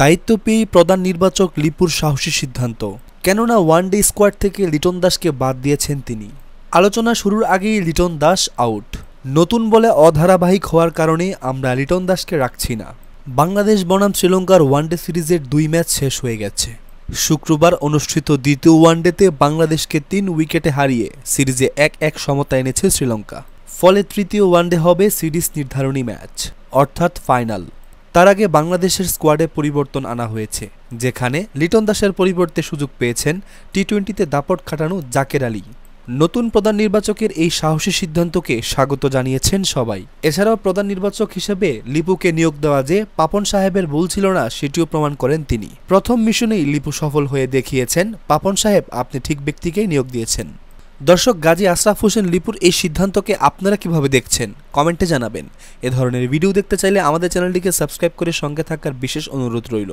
দায়িত্ব পেয়ে প্রধান নির্বাচক লিপুর সাহসী সিদ্ধান্ত কেননা ওয়ান ডে স্কোয়াড থেকে লিটন দাসকে বাদ দিয়েছেন তিনি আলোচনা শুরুর আগেই লিটন দাস আউট নতুন বলে অধারাবাহিক হওয়ার কারণে আমরা লিটন দাসকে রাখছি না বাংলাদেশ বনাম শ্রীলঙ্কার ওয়ান ডে সিরিজের দুই ম্যাচ শেষ হয়ে গেছে শুক্রবার অনুষ্ঠিত দ্বিতীয় ওয়ানডেতে বাংলাদেশকে তিন উইকেটে হারিয়ে সিরিজে এক এক সমতা এনেছে শ্রীলঙ্কা ফলে তৃতীয় ওয়ানডে হবে সিরিজ নির্ধারণী ম্যাচ অর্থাৎ ফাইনাল তার আগে বাংলাদেশের স্কোয়াডে পরিবর্তন আনা হয়েছে যেখানে লিটন দাসের পরিবর্তে সুযোগ পেয়েছেন টি টোয়েন্টিতে দাপট খাটানো জাকের আলী নতুন প্রধান নির্বাচকের এই সাহসী সিদ্ধান্তকে স্বাগত জানিয়েছেন সবাই এছাড়াও প্রধান নির্বাচক হিসেবে লিপুকে নিয়োগ দেওয়া যে পাপন সাহেবের ভুল ছিল না সেটিও প্রমাণ করেন তিনি প্রথম মিশনেই লিপু সফল হয়ে দেখিয়েছেন পাপন সাহেব আপনি ঠিক ব্যক্তিকেই নিয়োগ দিয়েছেন দর্শক গাজী আশরাফ হোসেন লিপুর এই সিদ্ধান্তকে আপনারা কিভাবে দেখছেন কমেন্টে জানাবেন এ ধরনের ভিডিও দেখতে চাইলে আমাদের চ্যানেলটিকে সাবস্ক্রাইব করে সঙ্গে থাকার বিশেষ অনুরোধ রইল